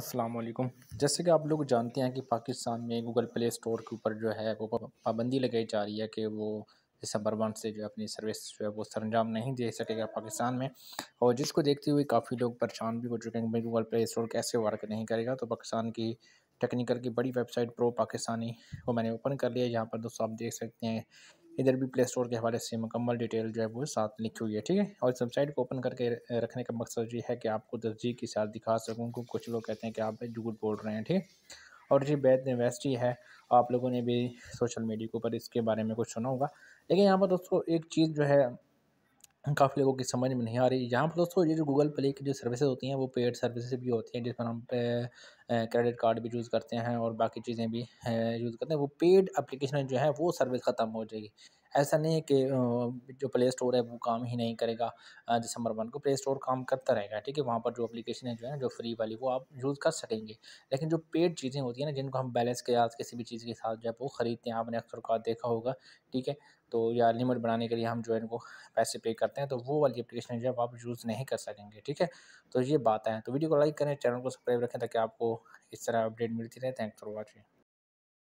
अस्सलाम वालेकुम जैसे कि आप लोग जानते हैं कि पाकिस्तान में गूगल प्ले स्टोर के ऊपर जो है वो पाबंदी लगाई जा रही है कि वो दिसंबर वन से जो है अपनी सर्विस जो है वो सर अंजाम नहीं दे सकेगा पाकिस्तान में और जिसको देखते हुए काफ़ी लोग परेशान भी हो चुके हैं भाई गूगल प्ले स्टोर कैसे वर्क नहीं करेगा तो पाकिस्तान की टेक्निकल की बड़ी वेबसाइट प्रो पाकिस्तानी वो मैंने ओपन कर लिया यहाँ पर दोस्तों आप देख सकते हैं इधर भी प्ले स्टोर के हवाले से मुकम्मल डिटेल जो है वो साथ लिखी हुई है ठीक है और इस वेबसाइट को ओपन करके रखने का मकसद ये है कि आपको तस्दीक के साथ दिखा सकूँ क्योंकि कुछ लोग कहते हैं कि आप झूठ बोल रहे हैं ठीक और ये बैत यूनिवर्सिटी है आप लोगों ने भी सोशल मीडिया के ऊपर इसके बारे में कुछ सुना होगा लेकिन यहाँ पर दोस्तों एक चीज़ जो है काफ़ी लोगों की समझ में नहीं आ रही यहाँ पर दोस्तों ये जो गूगल प्ले की जो सर्विसेज होती हैं वो पेड सर्विसेज भी होती हैं जिस पर हम क्रेडिट कार्ड भी यूज़ करते हैं और बाकी चीज़ें भी यूज़ करते हैं वो पेड अप्लीकेशन जो है वो सर्विस ख़त्म हो जाएगी ऐसा नहीं है कि जो प्ले स्टोर है वो काम ही नहीं करेगा दिसंबर वन को प्ले स्टोर काम करता रहेगा ठीक है वहाँ पर जो एप्लीकेशन है जो है जो फ्री वाली वो आप यूज़ कर सकेंगे लेकिन जो पेड चीज़ें होती हैं ना जिनको हम बैलेंस के साथ किसी भी चीज़ के साथ जो है वो ख़रीदते हैं आपने अक्सर देखा होगा ठीक है तो या लिमिट बनाने के लिए हम जो है इनको पैसे पे करते हैं तो वो वाली अपलिकेशन जो है आप यूज़ नहीं कर सकेंगे ठीक है तो ये बात है तो वीडियो को लाइक करें चैनल को सब्सक्राइब रखें ताकि आपको इस तरह अपडेट मिलती रहे थैंक फॉर वॉचिंग